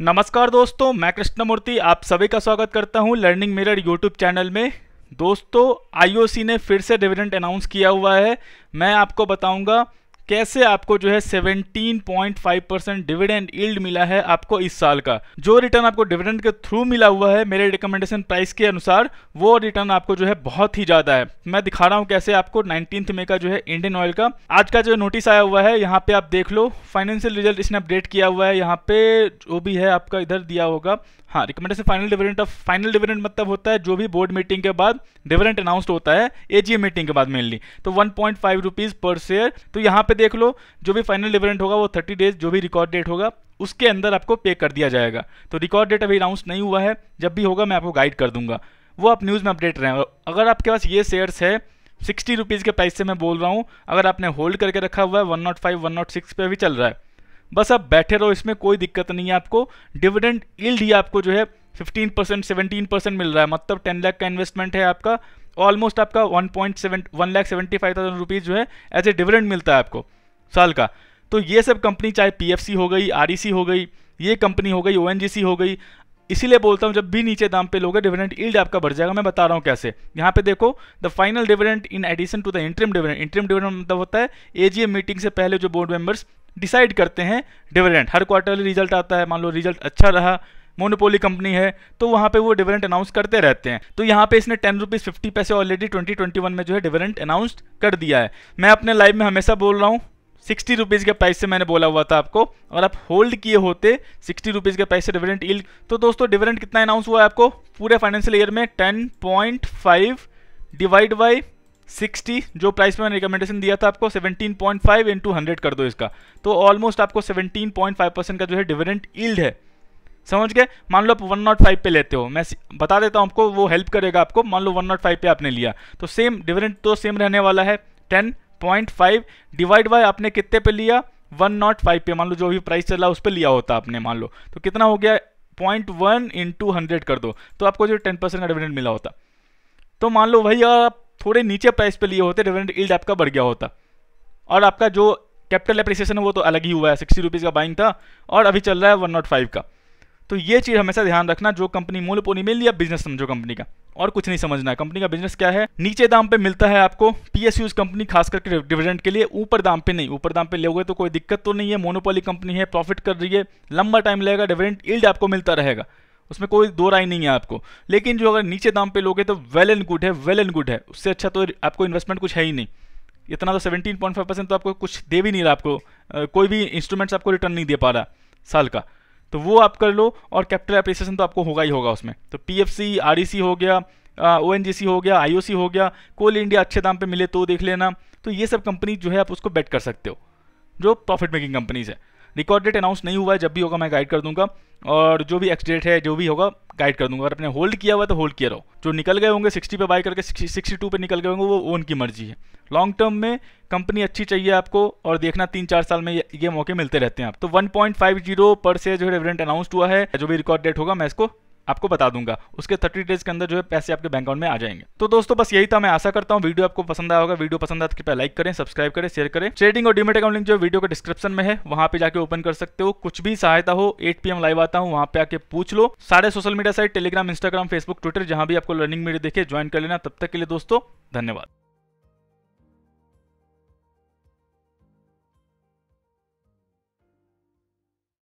नमस्कार दोस्तों मैं कृष्णमूर्ति आप सभी का स्वागत करता हूं लर्निंग मिरर यूट्यूब चैनल में दोस्तों आईओसी ने फिर से डिविडेंड अनाउंस किया हुआ है मैं आपको बताऊंगा कैसे आपको जो है 17.5 परसेंट डिविडेंड इल्ड मिला है आपको इस साल का जो रिटर्न आपको डिविडेंड के थ्रू मिला हुआ है मेरे रिकमेंडेशन प्राइस के अनुसार वो रिटर्न आपको जो है बहुत ही ज्यादा है मैं दिखा रहा हूं कैसे आपको नाइनटीन मे का जो है इंडियन ऑयल का आज का जो नोटिस आया हुआ है यहाँ पे आप देख लो फाइनेंशियल रिजल्ट इसने अपडेट किया हुआ है यहाँ पे जो भी है आपका इधर दिया होगा हाँ recommendation final dividend of final dividend मतलब होता है जो भी बोर्ड मीटिंग के बाद डिविडेंट अनाउंस होता है एजीएम मीटिंग के बाद मेनली तो वन पॉइंट पर शेयर तो यहाँ पे पे देख लो जो भी फाइनल डिविडेंट होगा वो थर्टी डेज जो भी रिकॉर्ड डेट होगा उसके अंदर आपको पे कर दिया जाएगा तो रिकॉर्ड डेट अभी अनाउंस नहीं हुआ है जब भी होगा मैं आपको गाइड कर दूंगा वो आप न्यूज़ में अपडेट रहें अगर आपके पास ये शेयर्स है सिक्सटी रुपीज़ के प्राइस से मैं बोल रहा हूँ अगर आपने होल्ड करके रखा हुआ है one nought five one nought six पे भी चल रहा है बस आप बैठे रहो इसमें कोई दिक्कत नहीं है आपको डिविडेंड ईल्ड ही आपको जो है फिफ्टीन परसेंट सेवेंटीन परसेंट मिल रहा है मतलब टेन लाख का इन्वेस्टमेंट है आपका ऑलमोस्ट आपका one point seven one lakh seventy five thousand rupees जो है एज ए डिविडेंड मिलता है आपको साल का तो ये सब कंपनी चाहे पी हो गई आर e हो गई ये कंपनी हो गई ओ हो गई इसीलिए बोलता हूँ जब भी नीचे दाम पे लोगे डिविडेंड ईल्ड आपका बढ़ जाएगा मैं बता रहा हूँ कैसे यहाँ पे देखो the final dividend in addition to the interim dividend interim dividend मतलब होता है एजीएम मीटिंग से पहले जो बोर्ड मेंबर्स डिसाइड करते हैं डिविडेंड हर क्वार्टरली रिजल्ट आता है मान लो रिजल्ट अच्छा रहा मोनोपोली कंपनी है तो वहाँ पे वो डिविडेंट अनाउंस करते रहते हैं तो यहाँ पे इसने ten rupees fifty paise already twenty twenty one में जो है डिविडेंट अनाउंस कर दिया है मैं अपने लाइव में हमेशा बोल रहा हूँ सिक्सटी रुपीज़ के प्राइस से मैंने बोला हुआ था आपको और आप होल्ड किए होते सिक्सटी रुपीज़ के प्राइस से डिविडेंट इल तो दोस्तों डिविडेंट कितना अनाउंस हुआ है आपको पूरे फाइनेंशियल ईयर में ten point five divide by sixty जो प्राइस में रिकमेंडेशन दिया था आपको seventeen point five into hundred कर दो इसका तो ऑलमोस्ट आपको सेवनटीन पॉइंट फाइव परसेंट का जो है डिविडेंट ईल्ड है समझ गए मान लो आप 105 पे लेते हो मैं बता देता हूँ आपको वो हेल्प करेगा आपको मान लो 105 पे आपने लिया तो सेम डिविडेंट तो सेम रहने वाला है 10.5 डिवाइड बाय आपने कितने पे लिया 105 पे मान लो जो भी प्राइस चला उस पर लिया होता आपने मान लो तो कितना हो गया पॉइंट वन इंटू हंड्रेड कर दो तो आपको जो टेन परसेंट का डिविडेंट मिला होता तो मान लो वही आप थोड़े नीचे प्राइस पर लिए होते डिविडेंट इल्ड आपका बढ़ गया होता और आपका जो कैपिटल अप्रिसिएशन है वो तो अलग ही हुआ है सिक्सटी रुपीज़ का बाइंग था और अभी चल रहा है वन नॉट फाइव का तो ये चीज़ हमेशा ध्यान रखना जो कंपनी मूल पूरी मिल या बिजनेस समझो कंपनी का और कुछ नहीं समझना है कंपनी का बिजनेस क्या है नीचे दाम पे मिलता है आपको पीएसयूज कंपनी खास करके डिविडेंड के लिए ऊपर दाम पे नहीं ऊपर दाम पे लोगे तो कोई दिक्कत तो नहीं है मोनोपोली कंपनी है प्रॉफिट कर रही है लंबा टाइम लगेगा डिविडेंड ईल्ड आपको मिलता रहेगा उसमें कोई दो राय नहीं है आपको लेकिन जो अगर नीचे दाम पे लोगे तो वेल एंड गुड है वेल एंड गुड है उससे अच्छा तो आपको इन्वेस्टमेंट कुछ है ही नहीं इतना तो 17.5 परसेंट तो आपको कुछ दे भी नहीं रहा आपको कोई भी इंस्ट्रूमेंट्स आपको रिटर्न नहीं दे पा रहा साल का तो वो आप कर लो और कैपिटल अप्रिसिएशन तो आपको होगा ही होगा उसमें तो P F C R E C हो गया ओ एन जी सी हो गया आई ओ सी हो गया कोल इंडिया अच्छे दाम पे मिले तो देख लेना तो ये सब कंपनी जो है आप उसको बेट कर सकते हो जो प्रॉफिट मेकिंग कंपनीज है रिकॉर्ड डेट अनाउंस नहीं हुआ है जब भी होगा मैं गाइड कर दूंगा और जो भी एक्स डेट है जो भी होगा गाइड कर दूंगा अगर अपने होल्ड किया हुआ तो होल्ड किया रहो जो निकल गए होंगे 60 पे बाई करके सिक्सटी टू पे निकल गए होंगे वो, ओन उनकी मर्जी है लॉन्ग टर्म में कंपनी अच्छी चाहिए आपको और देखना तीन चार साल में ये, मौके मिलते रहते हैं आप तो जीरो पर से जो है अनाउंस हुआ है जो भी रिकॉर्ड डेट होगा मैं इसको आपको बता दूंगा उसके थर्टी डेज के अंदर जो है पैसे आपके बैंक अकाउंट में आ जाएंगे तो दोस्तों बस यही था मैं आशा करता हूँ वीडियो आपको पसंद आया होगा वीडियो पसंद आया तो कृपया लाइक करें सब्सक्राइब करें शेयर करें ट्रेडिंग और डिमेट अकाउंट लिंक जो वीडियो के डिस्क्रिप्शन में है वहां पे जाकर ओपन कर सकते हो कुछ भी सहायता हो एट पी लाइव आता हूँ वहां पे आके पूछ लो सारे social media site Telegram Instagram Facebook Twitter जहां भी आपको लर्निंग मीडिया देखे ज्वाइन कर लेना तब तक के लिए दोस्तों धन्यवाद